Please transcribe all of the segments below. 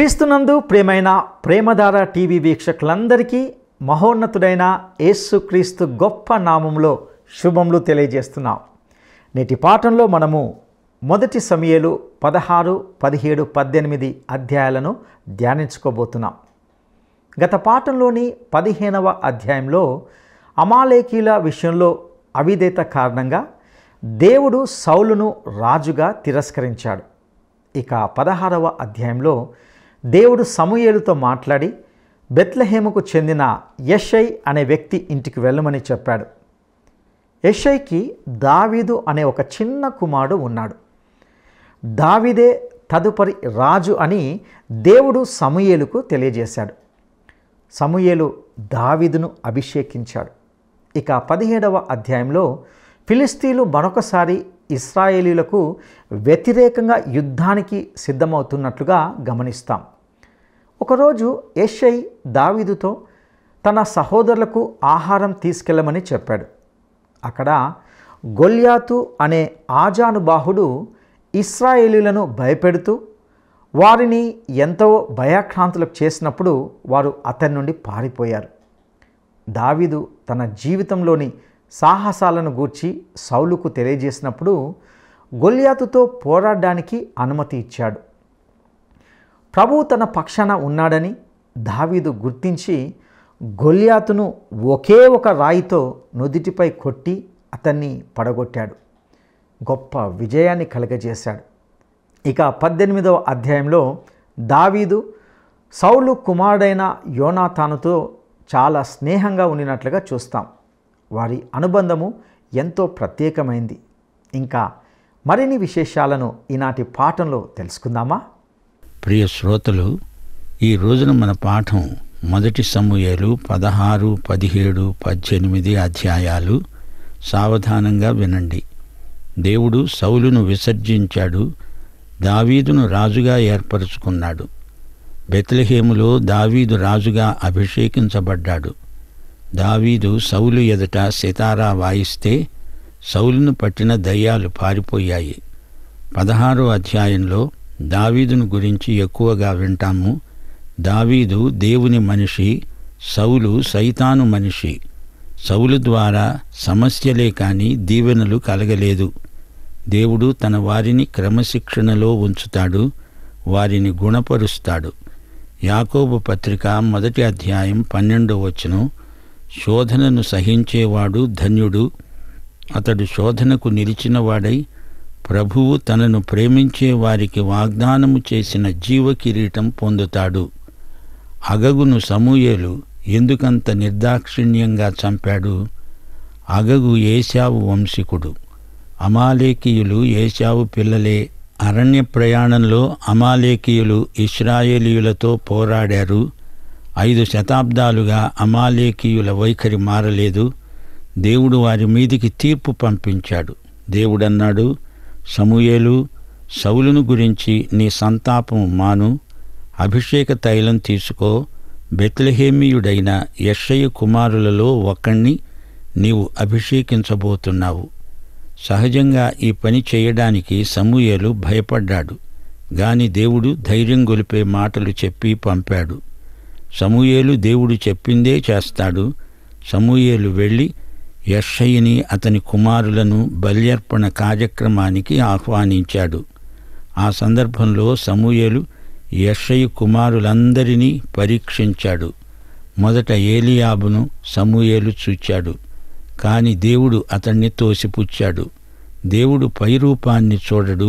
క్రీస్తునందు ప్రేమైన ప్రేమధార టీవీ వీక్షకులందరికీ మహోన్నతుడైన యేసుక్రీస్తు గొప్ప నామంలో శుభములు తెలియజేస్తున్నాం నేటి పాఠంలో మనము మొదటి సమయలు పదహారు పదిహేడు పద్దెనిమిది అధ్యాయాలను ధ్యానించుకోబోతున్నాం గత పాఠంలోని పదిహేనవ అధ్యాయంలో అమాలేకీల విషయంలో అవిధేత కారణంగా దేవుడు సౌలును రాజుగా తిరస్కరించాడు ఇక పదహారవ అధ్యాయంలో దేవుడు సమూహేలుతో మాట్లాడి బెత్లహేముకు చెందిన యషై అనే వ్యక్తి ఇంటికి వెళ్ళమని చెప్పాడు యషైకి దావీదు అనే ఒక చిన్న కుమారుడు ఉన్నాడు దావిదే తదుపరి రాజు అని దేవుడు సమూయేలుకు తెలియజేశాడు సమూయేలు దావీదును అభిషేకించాడు ఇక పదిహేడవ అధ్యాయంలో ఫిలిస్తీన్లు మరొకసారి ఇస్రాయేలీలకు వ్యతిరేకంగా యుద్ధానికి సిద్ధమవుతున్నట్లుగా గమనిస్తాం ఒకరోజు యషై దావీదుతో తన సహోదరులకు ఆహారం తీసుకెళ్ళమని చెప్పాడు అక్కడ గొల్యాతు అనే ఆజానుబాహుడు ఇస్రాయేలీలను భయపెడుతూ వారిని ఎంతో భయాక్రాంతులకు చేసినప్పుడు వారు అతని నుండి పారిపోయారు దావీదు తన జీవితంలోని సాహసాలను గూర్చి సౌలుకు తెలియజేసినప్పుడు గొల్యాతుతో పోరాడడానికి అనుమతి ఇచ్చాడు ప్రభువు తన పక్షాన ఉన్నాడని దావీదు గుర్తించి గొల్యాతును ఒకే ఒక రాయితో నుదిటిపై కొట్టి అతన్ని పడగొట్టాడు గొప్ప విజయాన్ని కలగజేశాడు ఇక పద్దెనిమిదవ అధ్యాయంలో దావీదు సౌలు కుమారుడైన యోనాథానుతో చాలా స్నేహంగా ఉండినట్లుగా చూస్తాం వారి అనుబంధము ఎంతో ప్రత్యేకమైంది ఇంకా మరిన్ని విశేషాలను ఈనాటి పాఠంలో తెలుసుకుందామా ప్రియ శ్రోతలు ఈ రోజున మన పాఠం మొదటి సమూహలు పదహారు పదిహేడు పద్దెనిమిది అధ్యాయాలు సావధానంగా వినండి దేవుడు సౌలును విసర్జించాడు దావీదును రాజుగా ఏర్పరుచుకున్నాడు బెత్లహేములో దావీదు రాజుగా అభిషేకించబడ్డాడు దావీదు సౌలు ఎదుట సితారా వాయిస్తే సౌలును పట్టిన దయ్యాలు పారిపోయాయి పదహారో అధ్యాయంలో దావీదును గురించి ఎక్కువగా వింటాము దావీదు దేవుని మనిషి సౌలు సైతాను మనిషి సౌలు ద్వారా సమస్యలే కాని దీవెనలు కలగలేదు దేవుడు తన వారిని క్రమశిక్షణలో ఉంచుతాడు వారిని గుణపరుస్తాడు యాకోబు పత్రిక మొదటి అధ్యాయం పన్నెండో వచ్చును శోధనను సహించేవాడు ధన్యుడు అతడు శోధనకు నిలిచినవాడై ప్రభువు తనను ప్రేమించే వారికి వాగ్దానము చేసిన జీవకిరీటం పొందుతాడు అగగును సమూయేలు ఎందుకంత నిర్దాక్షిణ్యంగా చంపాడు అగగు ఏశావు వంశికుడు అమాలేకీయులు ఏశావు పిల్లలే అరణ్య ప్రయాణంలో అమాలేకీయులు ఇస్రాయేలీయులతో పోరాడారు ఐదు శతాబ్దాలుగా అమాలేకీయుల వైఖరి మారలేదు దేవుడు వారి మీదికి తీర్పు పంపించాడు దేవుడన్నాడు సమూయేలు సౌలును గురించి నీ సంతాపం మాను అభిషేక తైలం తీసుకో బెత్లహేమీయుడైన యషయ్య కుమారులలో ఒకణ్ణి నీవు అభిషేకించబోతున్నావు సహజంగా ఈ పని చేయడానికి సమూయేలు భయపడ్డాడు గాని దేవుడు ధైర్యం గొలిపే మాటలు చెప్పి పంపాడు సమూయేలు దేవుడు చెప్పిందే చేస్తాడు సమూయేలు వెళ్ళి యషయ్యని అతని కుమారులను బల్యర్పణ కార్యక్రమానికి ఆహ్వానించాడు ఆ సందర్భంలో సమూయేలు యషయ్య కుమారులందరినీ పరీక్షించాడు మొదట ఏలియాబును సమూయేలు చూచాడు కాని దేవుడు అతన్ని తోసిపుచ్చాడు దేవుడు పైరూపాన్ని చూడడు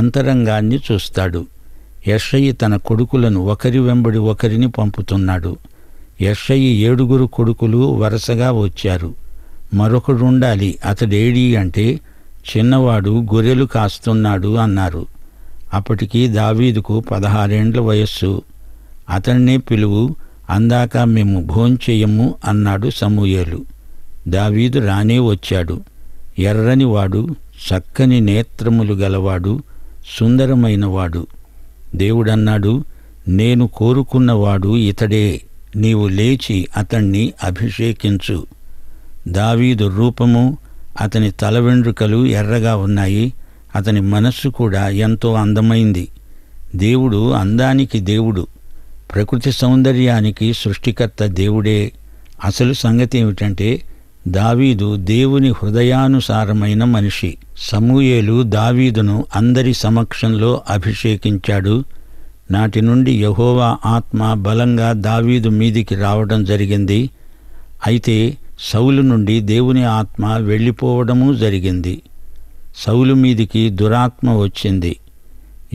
అంతరంగాన్ని చూస్తాడు యషయి తన కొడుకులను ఒకరి వెంబడి ఒకరిని పంపుతున్నాడు యషయి ఏడుగురు కొడుకులు వరుసగా వచ్చారు మరొకడుండాలి అతడేడి అంటే చిన్నవాడు గొర్రెలు కాస్తున్నాడు అన్నారు అప్పటికి దావీదుకు పదహారేండ్ల వయస్సు అతన్నే పిలువు అందాక మేము భోంచెయ్యము అన్నాడు సమూయేలు దావీదు రానే వచ్చాడు ఎర్రనివాడు చక్కని నేత్రములు గలవాడు సుందరమైనవాడు దేవుడన్నాడు నేను కోరుకున్నవాడు ఇతడే నీవు లేచి అతణ్ణి అభిషేకించు దావీదు రూపము అతని తల వెండ్రుకలు ఎర్రగా ఉన్నాయి అతని మనస్సు కూడా ఎంతో అందమైంది దేవుడు అందానికి దేవుడు ప్రకృతి సౌందర్యానికి సృష్టికర్త దేవుడే అసలు సంగతి ఏమిటంటే దావీదు దేవుని హృదయానుసారమైన మనిషి సమూయేలు దావీదును అందరి సమక్షంలో అభిషేకించాడు నాటి నుండి యహోవా ఆత్మ బలంగా దావీదు మీదికి రావడం జరిగింది అయితే సౌలు నుండి దేవుని ఆత్మ వెళ్ళిపోవడము జరిగింది సౌలు మీదికి దురాత్మ వచ్చింది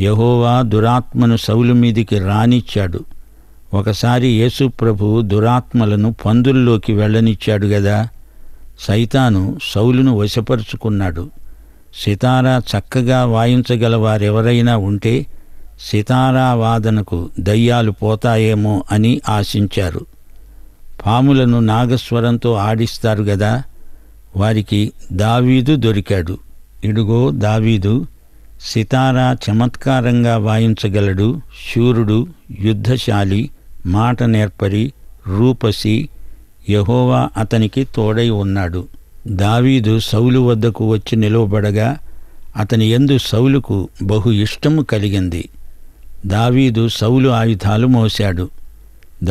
యహోవా దురాత్మను సౌలు మీదికి రానిచ్చాడు ఒకసారి యేసుప్రభు దురాత్మలను పందుల్లోకి వెళ్ళనిచ్చాడు గదా సైతాను సౌలును వశపరుచుకున్నాడు సితారా చక్కగా వాయించగల వారెవరైనా ఉంటే సితారా వాదనకు దయ్యాలు పోతాయేమో అని ఆశించారు పాములను నాగస్వరంతో ఆడిస్తారు గదా వారికి దావీదు దొరికాడు ఇడుగో దావీదు సితారా చమత్కారంగా వాయించగలడు శూరుడు యుద్ధశాలి మాట నేర్పరి రూపసి యహోవా అతనికి తోడై ఉన్నాడు దావీదు సౌలు వద్దకు వచ్చి నిలువబడగా అతని ఎందు సౌలుకు బహు ఇష్టము కలిగింది దావీదు సౌలు ఆయుధాలు మోశాడు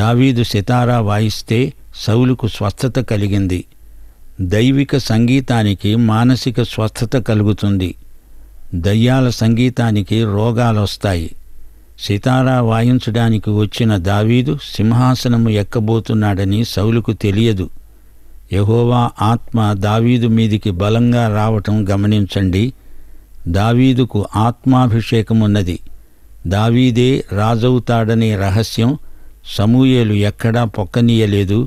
దావీదు సితారా వాయిస్తే సౌలుకు స్వస్థత కలిగింది దైవిక సంగీతానికి మానసిక స్వస్థత కలుగుతుంది దయ్యాల సంగీతానికి రోగాలొస్తాయి సితారా వాయించడానికి వచ్చిన దావీదు సింహాసనము ఎక్కబోతున్నాడని సౌలుకు తెలియదు యహోవా ఆత్మ దావీదు మీదికి బలంగా రావటం గమనించండి దావీదుకు ఆత్మాభిషేకమున్నది దావీదే రాజవుతాడనే రహస్యం సమూయేలు ఎక్కడా పొక్కనీయలేదు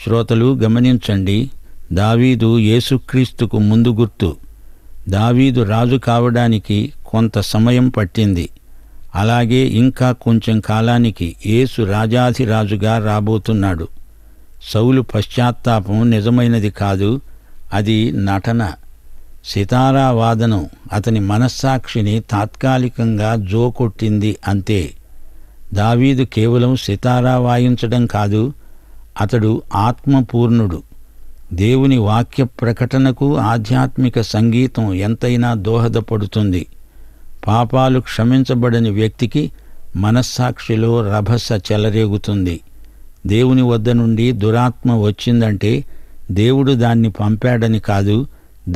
శ్రోతలు గమనించండి దావీదు యేసుక్రీస్తుకు ముందు గుర్తు దావీదు రాజు కావడానికి కొంత సమయం పట్టింది అలాగే ఇంకా కొంచెం కాలానికి యేసు రాజాధిరాజుగా రాబోతున్నాడు సౌలు పశ్చాత్తాపం నిజమైనది కాదు అది నటన సితారా వాదనం అతని మనస్సాక్షిని తాత్కాలికంగా జోకొట్టింది అంతే దావీదు కేవలం సితారా వాయించడం కాదు అతడు ఆత్మపూర్ణుడు దేవుని వాక్య ప్రకటనకు ఆధ్యాత్మిక సంగీతం ఎంతైనా దోహదపడుతుంది పాపాలు క్షమించబడని వ్యక్తికి మనస్సాక్షిలో రభస చెలరేగుతుంది దేవుని వద్ద నుండి దురాత్మ వచ్చిందంటే దేవుడు దాన్ని పంపాడని కాదు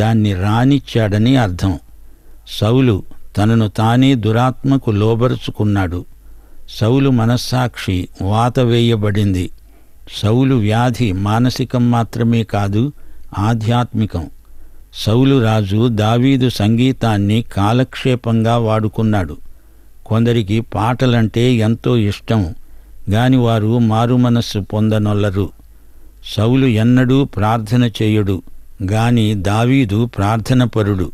దాన్ని రానిచ్చాడని అర్థం సౌలు తనను తానే దురాత్మకు లోబరుచుకున్నాడు సౌలు మనస్సాక్షి వాత వేయబడింది సౌలు వ్యాధి మానసికం మాత్రమే కాదు ఆధ్యాత్మికం సౌలు రాజు దావీదు సంగీతాన్ని కాలక్షేపంగా వాడుకున్నాడు కొందరికి పాటలంటే ఎంతో ఇష్టం గాని వారు మారుమనస్సు పొందనొల్లరు సౌలు ఎన్నడూ ప్రార్థన చేయడు గాని దావీదు ప్రార్థనపరుడు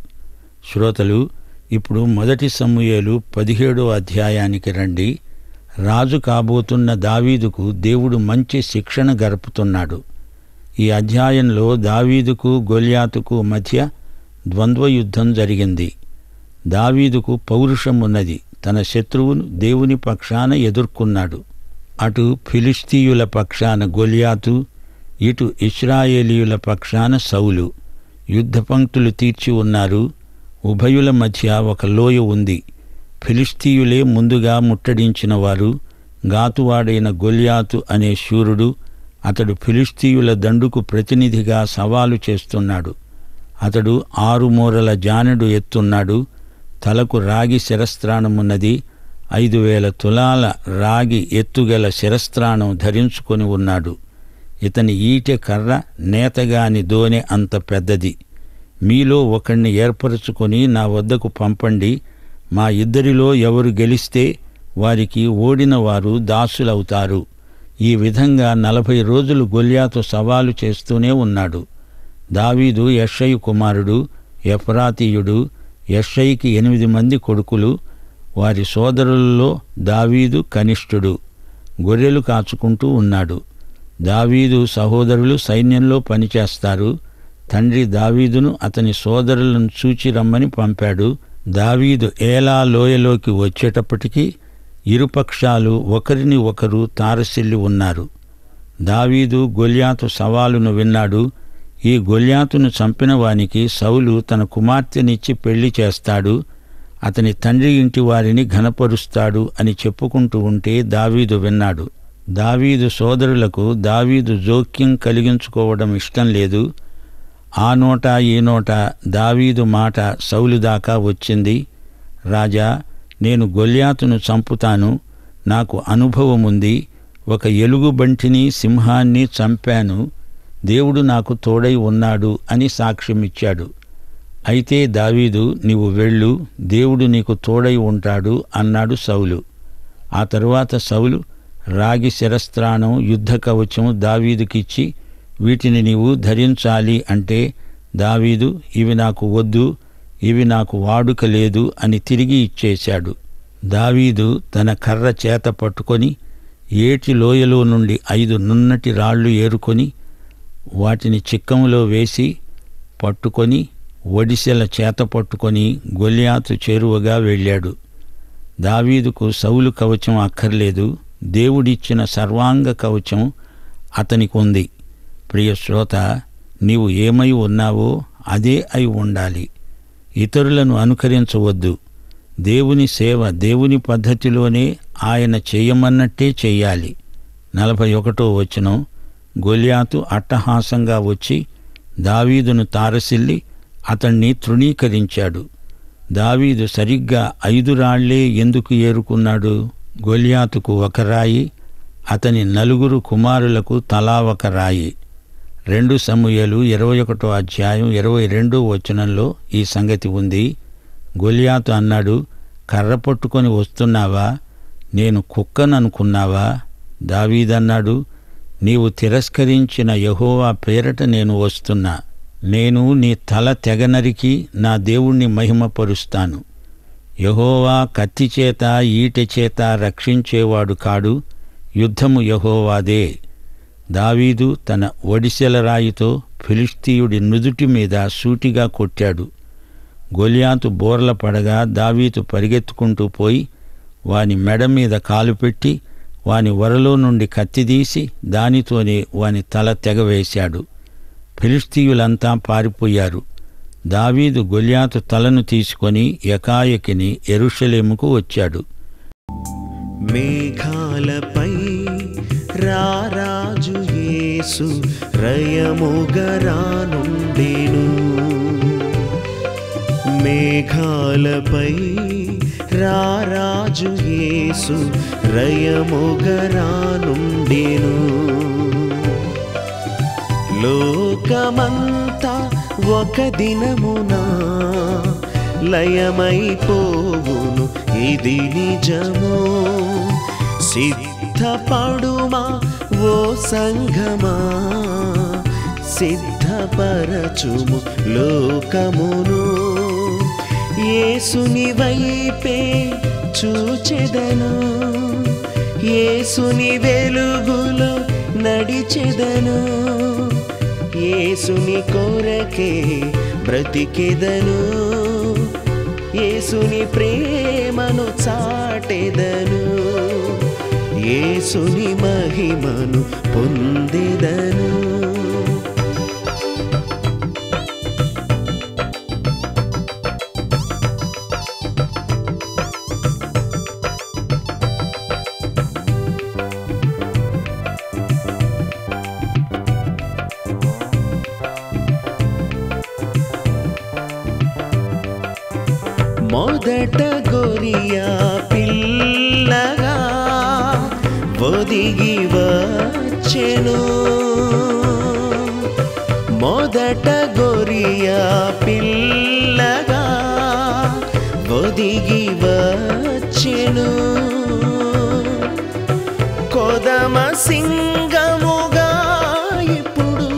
శ్రోతలు ఇప్పుడు మొదటి సమూయేలు పదిహేడో అధ్యాయానికి రండి రాజు కాబోతున్న దావీదుకు దేవుడు మంచి శిక్షణ గరుపుతున్నాడు ఈ అధ్యాయంలో దావీదుకు గొలియాతుకు మధ్య ద్వంద్వయుద్ధం జరిగింది దావీదుకు పౌరుషం ఉన్నది తన శత్రువును దేవుని పక్షాన ఎదుర్కొన్నాడు అటు ఫిలిస్తీయుల పక్షాన గొలియాతు ఇటు ఇస్రాయేలీయుల పక్షాన సౌలు యుద్ధ పంక్తులు తీర్చి ఉన్నారు ఉభయుల మధ్య ఒక లోయ ఉంది ఫిలిస్తీయులే ముందుగా ముట్టడించినవారు గాతువాడైన గొలియాతు అనే శూరుడు అతడు ఫిలిస్తీయుల దండుకు ప్రతినిధిగా సవాలు చేస్తున్నాడు అతడు ఆరుమూరల జానెడు ఎత్తున్నాడు తలకు రాగి శిరస్త్రాణమున్నది ఐదు వేల తులాల రాగి ఎత్తుగల శిరస్త్రాణం ధరించుకొని ఉన్నాడు ఇతని ఈటె కర్ర నేతగాని దోనె అంత పెద్దది మీలో ఒకణ్ణి ఏర్పరచుకొని నా వద్దకు పంపండి మా ఇద్దరిలో ఎవరు గెలిస్తే వారికి ఓడిన వారు దాసులవుతారు ఈ విధంగా నలభై రోజులు గొల్యాతో సవాలు చేస్తూనే ఉన్నాడు దావీదు యషయు కుమారుడు ఎఫ్రాతీయుడు యషయికి ఎనిమిది మంది కొడుకులు వారి సోదరులలో దావీదు కనిష్ఠుడు గొర్రెలు కాచుకుంటూ ఉన్నాడు దావీదు సహోదరులు సైన్యంలో పనిచేస్తారు తండ్రి దావీదును అతని సోదరులను చూచి రమ్మని పంపాడు దావీదు ఏలా లోయలోకి వచ్చేటప్పటికీ ఇరుపక్షాలు ఒకరిని ఒకరు తారసిల్లి ఉన్నారు దావీదు గొల్యాతు సవాలును విన్నాడు ఈ గొల్యాతును చంపిన వానికి సౌలు తన కుమార్తెనిచ్చి పెళ్లి చేస్తాడు అతని తండ్రి ఇంటి వారిని ఘనపరుస్తాడు అని చెప్పుకుంటూ ఉంటే దావీదు విన్నాడు దావీదు సోదరులకు దావీదు జోక్యం కలిగించుకోవడం ఇష్టం లేదు ఆ నోట ఈ నోట దావీదు మాట సౌలు దాకా వచ్చింది రాజా నేను గొల్యాతును చంపుతాను నాకు అనుభవముంది ఒక ఎలుగుబంటిని సింహాన్ని చంపాను దేవుడు నాకు తోడై ఉన్నాడు అని సాక్ష్యమిచ్చాడు అయితే దావీదు నీవు వెళ్ళు దేవుడు నీకు తోడై ఉంటాడు అన్నాడు సౌలు ఆ తరువాత సౌలు రాగి శిరస్త్రాణం యుద్ధ కవచం దావీదుకిచ్చి వీటిని నీవు ధరించాలి అంటే దావీదు ఇవి నాకు వద్దు ఇవి నాకు వాడుక లేదు అని తిరిగి ఇచ్చేశాడు దావీదు తన కర్ర చేత పట్టుకొని ఏటి లోయలో నుండి ఐదు నున్నటి రాళ్ళు ఏరుకొని వాటిని చిక్కంలో వేసి పట్టుకొని ఒడిసెల చేత పట్టుకొని గొలియాతు చేరువగా వెళ్ళాడు దావీదుకు సౌలు కవచం అక్కర్లేదు దేవుడిచ్చిన సర్వాంగ కవచం అతనికి ఉంది ప్రియ శ్రోత నీవు ఏమై ఉన్నావో అదే అయి ఉండాలి ఇతరులను అనుకరించవద్దు దేవుని సేవ దేవుని పద్ధతిలోనే ఆయన చేయమన్నట్టే చేయాలి నలభై ఒకటో వచనం గొలియాతు అట్టహాసంగా వచ్చి దావీదును తారసిల్లి అతణ్ణి తృణీకరించాడు దావీదు సరిగ్గా ఐదు రాళ్లే ఎందుకు ఏరుకున్నాడు గొలియాతుకు ఒక రాయి అతని నలుగురు కుమారులకు తలా ఒక రాయి రెండు సమూయలు ఇరవై ఒకటో అధ్యాయం ఇరవై రెండో వచనంలో ఈ సంగతి ఉంది గొలియాతు అన్నాడు కర్ర పట్టుకొని వస్తున్నావా నేను కుక్కను అనుకున్నావా దావీదన్నాడు నీవు తిరస్కరించిన యహోవా పేరట నేను వస్తున్నా నేను నీ తల తెగనరికి నా దేవుణ్ణి మహిమపరుస్తాను యహోవా కత్తి చేత చేత రక్షించేవాడు కాడు యుద్ధము యహోవాదే దావీదు తన ఒడిశల రాయితో ఫిలిస్తీయుడి నుదుటి మీద సూటిగా కొట్టాడు గొలియాతు బోర్ల పడగా దావీతు పరిగెత్తుకుంటూ పోయి వాని మెడ మీద కాలు పెట్టి వాని వరలో నుండి కత్తిదీసి దానితోనే వాని తల తెగవేశాడు ఫిలిస్తీయులంతా పారిపోయారు దావీదు గొలియాతు తలను తీసుకొని ఎకాయకిని ఎరుషలేముకు వచ్చాడు మేఘాలపై రారాజు యేసు రయముగరానుండిను మేఘాలపై రారాజు యేసు రయముగరానుండిను లోకమంతా ఒక దినమునా లయమైపోవును ఇది నిజము సిద్ధపడుమా ఓ సంఘమా సిద్ధపరచుము లోకమును ఏసుని వైపే చూచెదను ఏసుని వెలుగులు నడిచెదను ఏసుని కొరకే బ్రతికెదను ఏసుని ప్రేమను చాటెదను యేసుని మహిమను పొందెదను దిగి వచ్చెను కొదమ సింగముగా ఇప్పుడు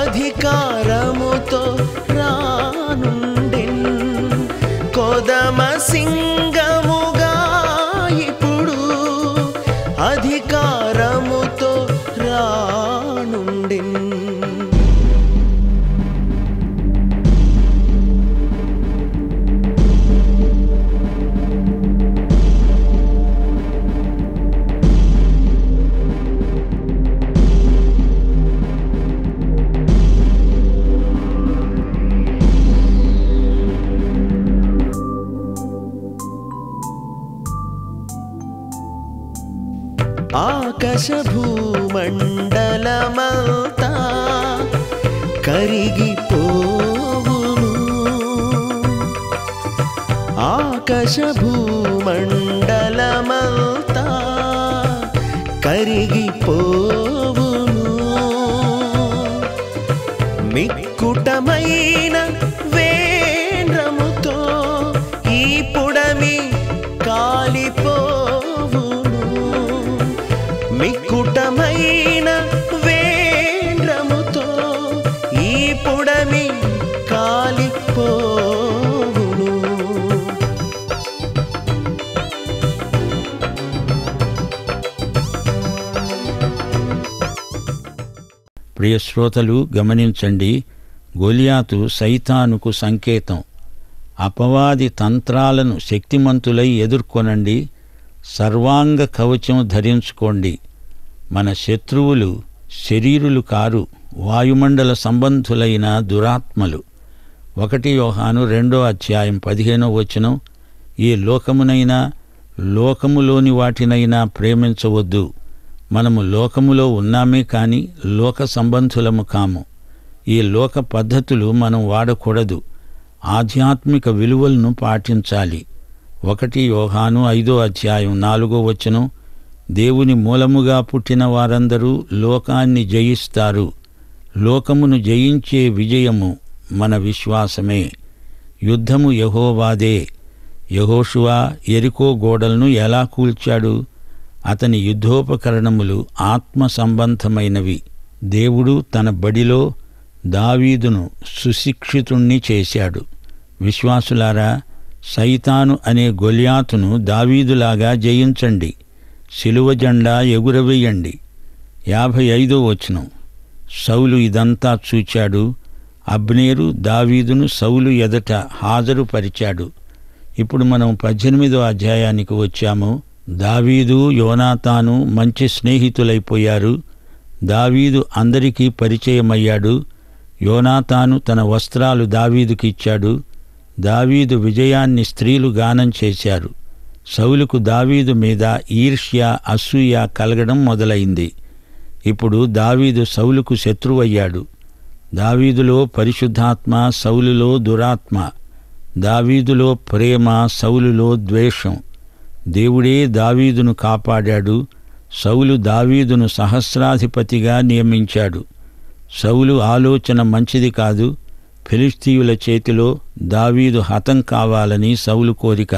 అధికారముతో రానున్న కూటమైన ప్రియ శ్రోతలు గమనించండి గొలియాతు సైతానుకు సంకేతం అపవాది తంత్రాలను శక్తిమంతులై ఎదుర్కొనండి సర్వాంగ కవచం ధరించుకోండి మన శత్రువులు శరీరులు కారు వాయుమండల సంబంధులైన దురాత్మలు ఒకటి యోహాను రెండో అధ్యాయం పదిహేనో వచనం ఈ లోకమునైనా లోకములోని వాటినైనా ప్రేమించవద్దు మనము లోకములో ఉన్నామే కాని లోక సంబంధులము కాము ఈ లోక పద్ధతులు మనం వాడకూడదు ఆధ్యాత్మిక విలువలను పాటించాలి ఒకటి యోహాను ఐదో అధ్యాయం నాలుగో వచనం దేవుని మూలముగా పుట్టిన వారందరూ లోకాన్ని జయిస్తారు లోకమును జయించే విజయము మన విశ్వాసమే యుద్ధము యహోవాదే యహోషువా ఎరికో గోడలను ఎలా కూల్చాడు అతని యుద్ధోపకరణములు ఆత్మ సంబంధమైనవి దేవుడు తన బడిలో దావీదును సుశిక్షితుణ్ణి చేశాడు విశ్వాసులారా సైతాను అనే గొలియాతును దావీదులాగా జయించండి సిలువ జెండా ఎగురవేయండి యాభై ఐదో వచనం సౌలు ఇదంతా చూచాడు అబ్నేరు దావీదును సౌలు ఎదట హాజరుపరిచాడు ఇప్పుడు మనం పద్దెనిమిదో అధ్యాయానికి వచ్చాము దావీదు యోనాతాను మంచి స్నేహితులైపోయారు దావీదు అందరికీ పరిచయమయ్యాడు యోనాతాను తన వస్త్రాలు దావీదుకి ఇచ్చాడు దావీదు విజయాన్ని స్త్రీలు గానం చేశారు సౌలుకు దావీదు మీద ఈర్ష్య అసూయ కలగడం మొదలైంది ఇప్పుడు దావీదు సౌలుకు శత్రువయ్యాడు దావీదులో పరిశుద్ధాత్మ సౌలులో దురాత్మ దావీదులో ప్రేమ సౌలులో ద్వేషం దేవుడే దావీదును కాపాడాడు సౌలు దావీదును సహస్రాధిపతిగా నియమించాడు సౌలు ఆలోచన మంచిది కాదు ఫిలిస్తీయుల చేతిలో దావీదు హతం కావాలని సౌలు కోరిక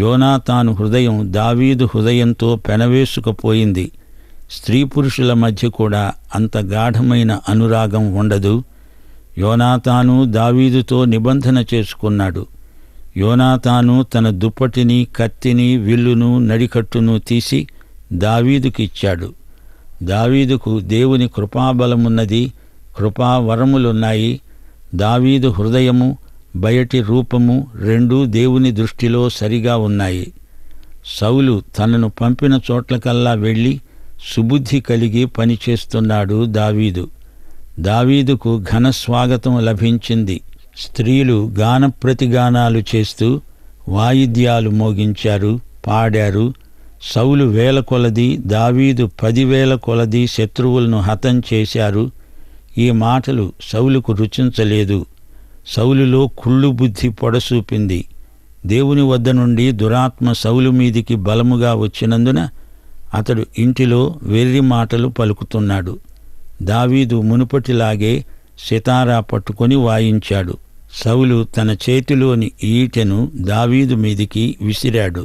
యోనా తాను హృదయం దావీదు హృదయంతో పెనవేసుకుపోయింది స్త్రీ పురుషుల మధ్య కూడా అంత గాఢమైన అనురాగం ఉండదు యోనాతాను దావీదుతో నిబంధన చేసుకున్నాడు యోనాతాను తన దుప్పటిని కత్తిని విల్లును నడికట్టును తీసి దావీదుకిచ్చాడు దావీదుకు దేవుని కృపాబలమున్నది కృపావరములున్నాయి దావీదు హృదయము బయటి రూపము రెండూ దేవుని దృష్టిలో సరిగా ఉన్నాయి సౌలు తనను పంపిన చోట్లకల్లా వెళ్ళి సుబుద్ధి కలిగి పనిచేస్తున్నాడు దావీదు దావీదుకు ఘన స్వాగతం లభించింది స్త్రీలు గానప్రతిగానాలు చేస్తూ వాయిద్యాలు మోగించారు పాడారు సౌలు వేల కొలది దావీదు పదివేల కొలది శత్రువులను హతం చేశారు ఈ మాటలు సౌలుకు రుచించలేదు సౌలులో కుళ్ళు బుద్ధి పొడసూపింది దేవుని వద్ద నుండి దురాత్మ సౌలు మీదికి బలముగా వచ్చినందున అతడు ఇంటిలో వెర్రి మాటలు పలుకుతున్నాడు దావీదు మునుపటిలాగే సితారా పట్టుకొని వాయించాడు సౌలు తన చేతిలోని ఈటెను దావీదు మీదికి విసిరాడు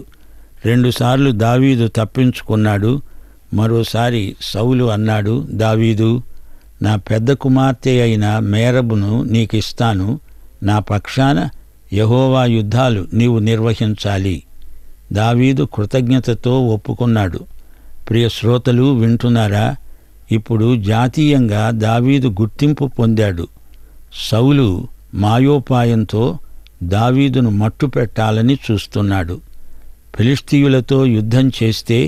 రెండుసార్లు దావీదు తప్పించుకున్నాడు మరోసారి సౌలు అన్నాడు దావీదు నా పెద్ద కుమార్తె అయిన మేరబును నీకిస్తాను నా పక్షాన యహోవా యుద్ధాలు నీవు నిర్వహించాలి దావీదు కృతజ్ఞతతో ఒప్పుకున్నాడు ప్రియ శ్రోతలు వింటున్నారా ఇప్పుడు జాతీయంగా దావీదు గుర్తింపు పొందాడు సౌలు మాయోపాయంతో దావీదును మట్టుపెట్టాలని చూస్తున్నాడు ఫిలిస్తీయులతో యుద్ధం చేస్తే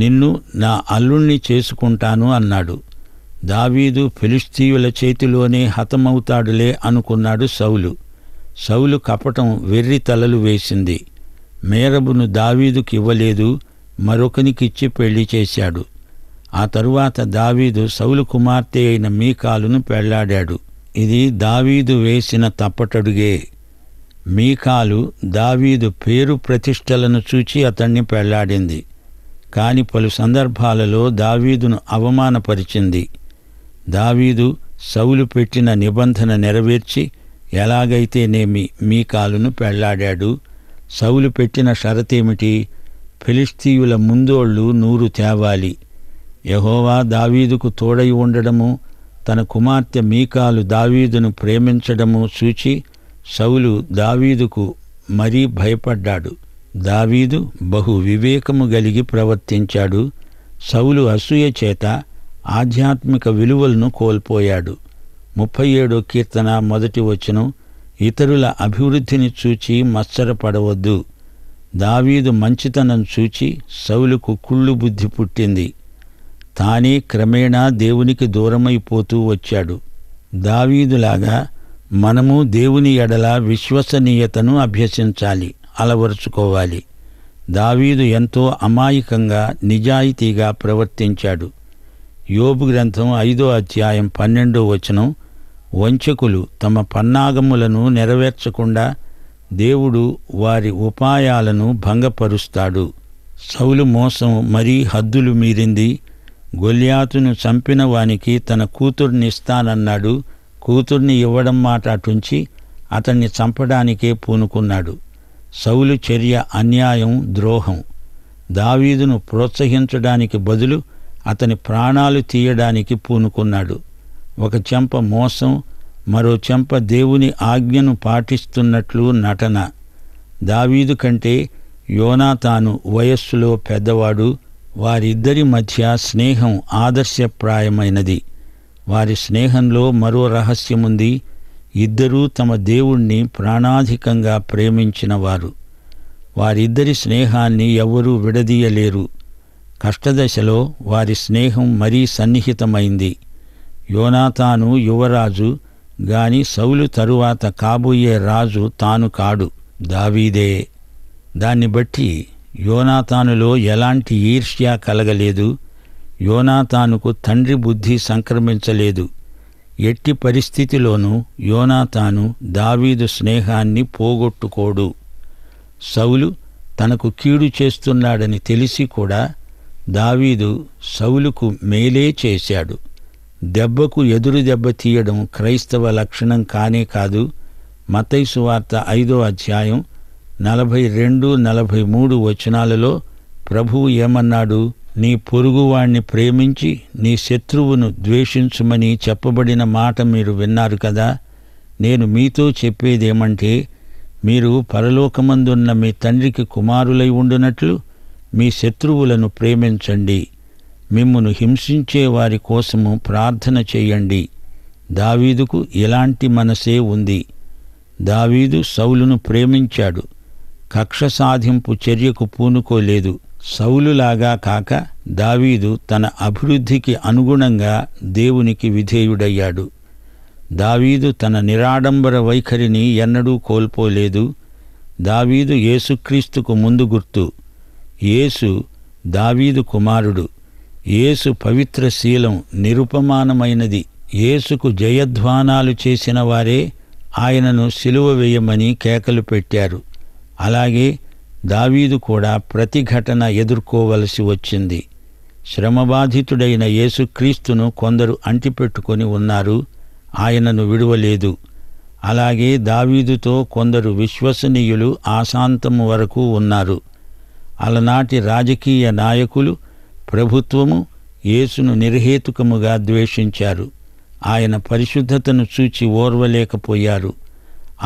నిన్ను నా అల్లుణ్ణి చేసుకుంటాను అన్నాడు దావీదు ఫిలిస్తీయుల చేతిలోనే హతమవుతాడులే అనుకున్నాడు సౌలు సౌలు కపటం వెర్రి తలలు వేసింది మేరబును దావీదుకి ఇవ్వలేదు మరొకనికిచ్చి పెళ్లి చేశాడు ఆ తరువాత దావీదు సౌలు కుమార్తె అయిన మీకాలును పెళ్లాడాడు ఇది దావీదు వేసిన తప్పటడుగే మీకాలు దావీదు పేరు ప్రతిష్టలను చూచి అతణ్ణి పెళ్లాడింది కాని పలు సందర్భాలలో దావీదును అవమానపరిచింది దావీదు సౌలు పెట్టిన నిబంధన నెరవేర్చి ఎలాగైతేనేమి మీకాలును పెళ్లాడాడు సౌలు పెట్టిన షరతేమిటి ఫిలిస్తీయుల ముందోళ్ళు నూరు తేవాలి యహోవా దావీదుకు తోడై ఉండడము తన కుమార్తె మీకాలు దావీదును ప్రేమించడము చూచి సౌలు దావీదుకు మరీ భయపడ్డాడు దావీదు బహు వివేకము గలిగి ప్రవర్తించాడు సౌలు అసూయ చేత ఆధ్యాత్మిక విలువలను కోల్పోయాడు ముప్పై ఏడో కీర్తన మొదటి వచనం ఇతరుల అభివృద్ధిని చూచి మత్సరపడవద్దు దావీదు మంచితనం చూచి సౌలుకు కుళ్ళు బుద్ధి పుట్టింది తానే క్రమేణా దేవునికి దూరమైపోతూ వచ్చాడు దావీదులాగా మనము దేవుని ఎడల విశ్వసనీయతను అభ్యసించాలి అలవరుచుకోవాలి దావీదు ఎంతో అమాయకంగా నిజాయితీగా ప్రవర్తించాడు యోబు గ్రంథం ఐదో అధ్యాయం పన్నెండో వచనం వంచకులు తమ పన్నాగములను నెరవేర్చకుండా దేవుడు వారి ఉపాయాలను భంగపరుస్తాడు సౌలు మోసం మరీ హద్దులు మీరింది గొలియాతును చంపిన వానికి తన కూతుర్నిస్తానన్నాడు కూతుర్ని ఇవ్వడం మాట అటుంచి అతన్ని చంపడానికే పూనుకున్నాడు సౌలు చర్య అన్యాయం ద్రోహం దావీదును ప్రోత్సహించడానికి బదులు అతని ప్రాణాలు తీయడానికి పూనుకున్నాడు ఒక చెంప మోసం మరో చెంప దేవుని ఆజ్ఞను పాటిస్తున్నట్లు నటన దావీదు కంటే యోనాతాను వయస్సులో పెద్దవాడు వారిద్దరి మధ్య స్నేహం ఆదర్శప్రాయమైనది వారి స్నేహంలో మరో రహస్యముంది ఇద్దరూ తమ దేవుణ్ణి ప్రాణాధికంగా ప్రేమించినవారు వారిద్దరి స్నేహాన్ని ఎవరూ విడదీయలేరు కష్టదశలో వారి స్నేహం మరీ సన్నిహితమైంది యోనాతాను యువరాజు గాని సౌలు తరువాత కాబోయే రాజు తాను కాడు దావీదే దాన్ని బట్టి యోనాతానులో ఎలాంటి ఈర్ష్య కలగలేదు యోనాతానుకు తండ్రి బుద్ధి సంక్రమించలేదు ఎట్టి పరిస్థితిలోనూ యోనాతాను దావీదు స్నేహాన్ని పోగొట్టుకోడు సౌలు తనకు కీడు చేస్తున్నాడని తెలిసి కూడా దావీదు సౌలుకు మేలే చేశాడు దెబ్బకు ఎదురు దెబ్బ తీయడం క్రైస్తవ లక్షణం కానే కాదు మతైసు వార్త ఐదో అధ్యాయం నలభై రెండు నలభై మూడు వచనాలలో ప్రభువు ఏమన్నాడు నీ పొరుగువాణ్ణి ప్రేమించి నీ శత్రువును ద్వేషించుమని చెప్పబడిన మాట మీరు విన్నారు కదా నేను మీతో చెప్పేదేమంటే మీరు పరలోకమందున్న మీ తండ్రికి కుమారులై ఉండునట్లు మీ శత్రువులను ప్రేమించండి మిమ్మను హింసించే వారి కోసము ప్రార్థన చేయండి దావీదుకు ఇలాంటి మనసే ఉంది దావీదు సౌలును ప్రేమించాడు కక్ష సాధింపు చర్యకు పూనుకోలేదు సౌలులాగా కాక దావీదు తన అభివృద్ధికి అనుగుణంగా దేవునికి విధేయుడయ్యాడు దావీదు తన నిరాడంబర వైఖరిని ఎన్నడూ కోల్పోలేదు దావీదు యేసుక్రీస్తుకు ముందు గుర్తు యేసు దావీదు కుమారుడు యేసు పవిత్ర శీలం నిరుపమానమైనది యేసుకు జయధ్వానాలు చేసిన వారే ఆయనను సిలువ వేయమని కేకలు పెట్టారు అలాగే దావీదు కూడా ప్రతిఘటన ఎదుర్కోవలసి వచ్చింది శ్రమబాధితుడైన యేసుక్రీస్తును కొందరు అంటిపెట్టుకొని ఉన్నారు ఆయనను విడువలేదు అలాగే దావీదుతో కొందరు విశ్వసనీయులు ఆశాంతము వరకు ఉన్నారు అలనాటి రాజకీయ నాయకులు ప్రభుత్వము యేసును నిర్హేతుకముగా ద్వేషించారు ఆయన పరిశుద్ధతను చూచి ఓర్వలేకపోయారు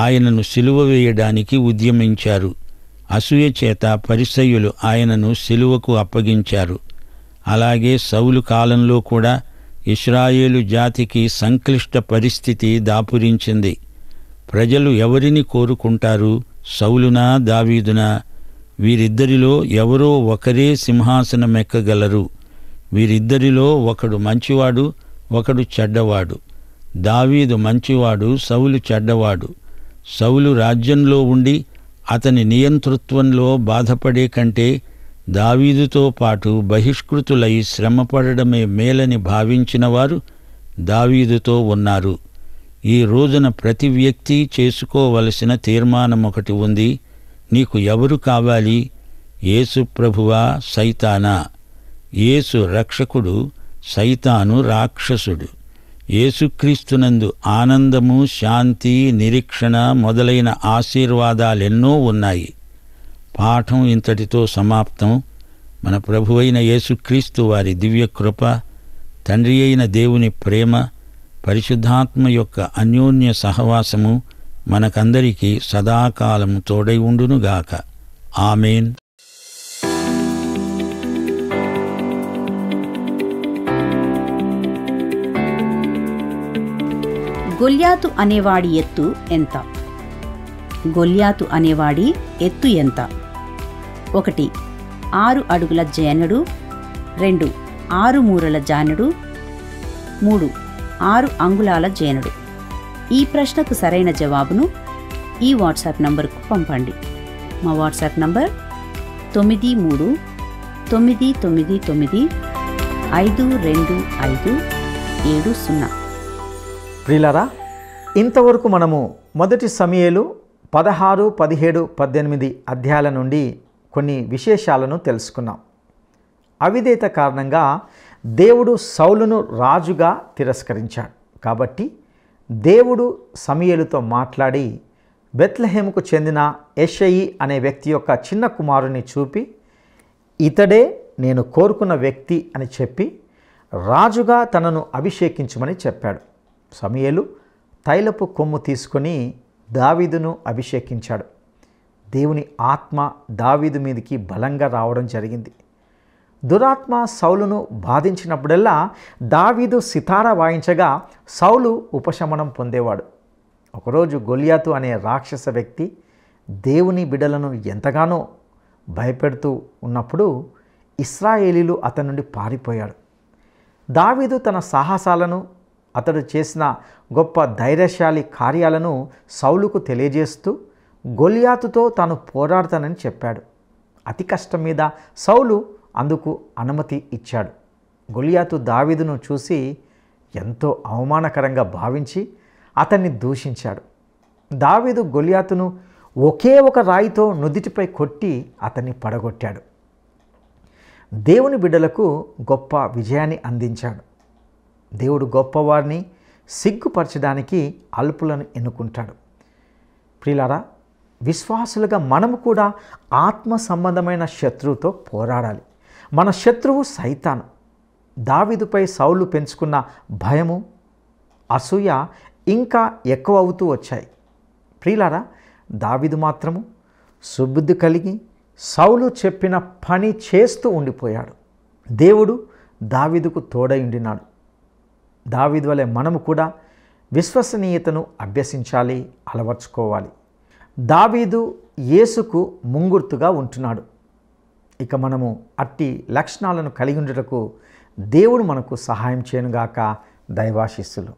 ఆయనను సిలువ వేయడానికి ఉద్యమించారు అసూయ చేత పరిసయులు ఆయనను సిలువకు అప్పగించారు అలాగే సౌలు కాలంలో కూడా ఇస్రాయేలు జాతికి సంక్లిష్ట పరిస్థితి దాపురించింది ప్రజలు ఎవరిని కోరుకుంటారు సౌలునా దావీదునా వీరిద్దరిలో ఎవరో ఒకరే సింహాసనమెక్కగలరు వీరిద్దరిలో ఒకడు మంచివాడు ఒకడు చెడ్డవాడు దావీదు మంచివాడు సౌలు చెడ్డవాడు సౌలు రాజ్యంలో ఉండి అతని నియంతృత్వంలో బాధపడే కంటే దావీదుతో పాటు బహిష్కృతులై శ్రమపడడమే మేలని భావించినవారు దావీదుతో ఉన్నారు ఈ రోజున ప్రతి వ్యక్తి చేసుకోవలసిన తీర్మానం ఒకటి ఉంది నీకు ఎవరు కావాలి యేసు ప్రభువా సైతానా యేసు రక్షకుడు సైతాను రాక్షసుడు యేసుక్రీస్తునందు ఆనందము శాంతి నిరీక్షణ మొదలైన ఆశీర్వాదాలెన్నో ఉన్నాయి పాఠం ఇంతటితో సమాప్తం మన ప్రభువైన యేసుక్రీస్తు వారి దివ్య కృప తండ్రి అయిన దేవుని ప్రేమ పరిశుద్ధాత్మ యొక్క అన్యోన్య సహవాసము మనకందరికీ సదాకాలము తోడై ఉండునుగాక ఆమెన్ గొల్యాతు అనేవాడి ఎత్తు ఎంత గొల్యాతు అనేవాడి ఎత్తు ఎంత ఒకటి ఆరు అడుగుల జైనుడు రెండు ఆరు మూరల జానుడు మూడు ఆరు అంగుళాల జైనుడు ఈ ప్రశ్నకు సరైన జవాబును ఈ వాట్సాప్ నంబర్కు పంపండి మా వాట్సాప్ నంబర్ తొమ్మిది మూడు తొమ్మిది తొమ్మిది తొమ్మిది ఐదు రెండు ఐదు ఏడు సున్నా ప్రిలరా ఇంతవరకు మనము మొదటి సమయలు పదహారు పదిహేడు పద్దెనిమిది అధ్యాయాల నుండి కొన్ని విశేషాలను తెలుసుకున్నాం అవిధేత కారణంగా దేవుడు సౌలును రాజుగా తిరస్కరించాడు కాబట్టి దేవుడు సమయలుతో మాట్లాడి బెత్లహేముకు చెందిన ఎషయి అనే వ్యక్తి యొక్క చిన్న కుమారుని చూపి ఇతడే నేను కోరుకున్న వ్యక్తి అని చెప్పి రాజుగా తనను అభిషేకించమని చెప్పాడు సమయలు తైలపు కొమ్ము తీసుకొని దావీదును అభిషేకించాడు దేవుని ఆత్మ దావీదు మీదకి బలంగా రావడం జరిగింది దురాత్మ సౌలును బాధించినప్పుడల్లా దావీదు సితార వాయించగా సౌలు ఉపశమనం పొందేవాడు ఒకరోజు గొలియాతు అనే రాక్షస వ్యక్తి దేవుని బిడలను ఎంతగానో భయపెడుతూ ఉన్నప్పుడు ఇస్రాయేలీలు అతని నుండి పారిపోయాడు దావీదు తన సాహసాలను అతడు చేసిన గొప్ప ధైర్యశాలి కార్యాలను సౌలుకు తెలియజేస్తూ గొలియాతుతో తాను పోరాడతానని చెప్పాడు అతి కష్టం మీద సౌలు అందుకు అనుమతి ఇచ్చాడు గొలియాతు దావీదును చూసి ఎంతో అవమానకరంగా భావించి అతన్ని దూషించాడు దావీదు గొలియాతును ఒకే ఒక రాయితో నుదిటిపై కొట్టి అతన్ని పడగొట్టాడు దేవుని బిడ్డలకు గొప్ప విజయాన్ని అందించాడు దేవుడు గొప్పవారిని సిగ్గుపరచడానికి అల్పులను ఎన్నుకుంటాడు ప్రియులారా విశ్వాసులుగా మనము కూడా ఆత్మ సంబంధమైన శత్రువుతో పోరాడాలి మన శత్రువు సైతాను దావిదుపై సౌళ్ళు పెంచుకున్న భయము అసూయ ఇంకా ఎక్కువ అవుతూ వచ్చాయి ప్రియులారా దావిదు మాత్రము సుబుద్ధి కలిగి సౌలు చెప్పిన పని చేస్తూ ఉండిపోయాడు దేవుడు దావిదుకు తోడై ఉండినాడు దావిద్ వలె మనము కూడా విశ్వసనీయతను అభ్యసించాలి అలవర్చుకోవాలి దావీదు యేసుకు ముంగుర్తుగా ఉంటున్నాడు ఇక మనము అట్టి లక్షణాలను కలిగి ఉండటకు దేవుడు మనకు సహాయం చేయనుగాక దైవాశిస్సులు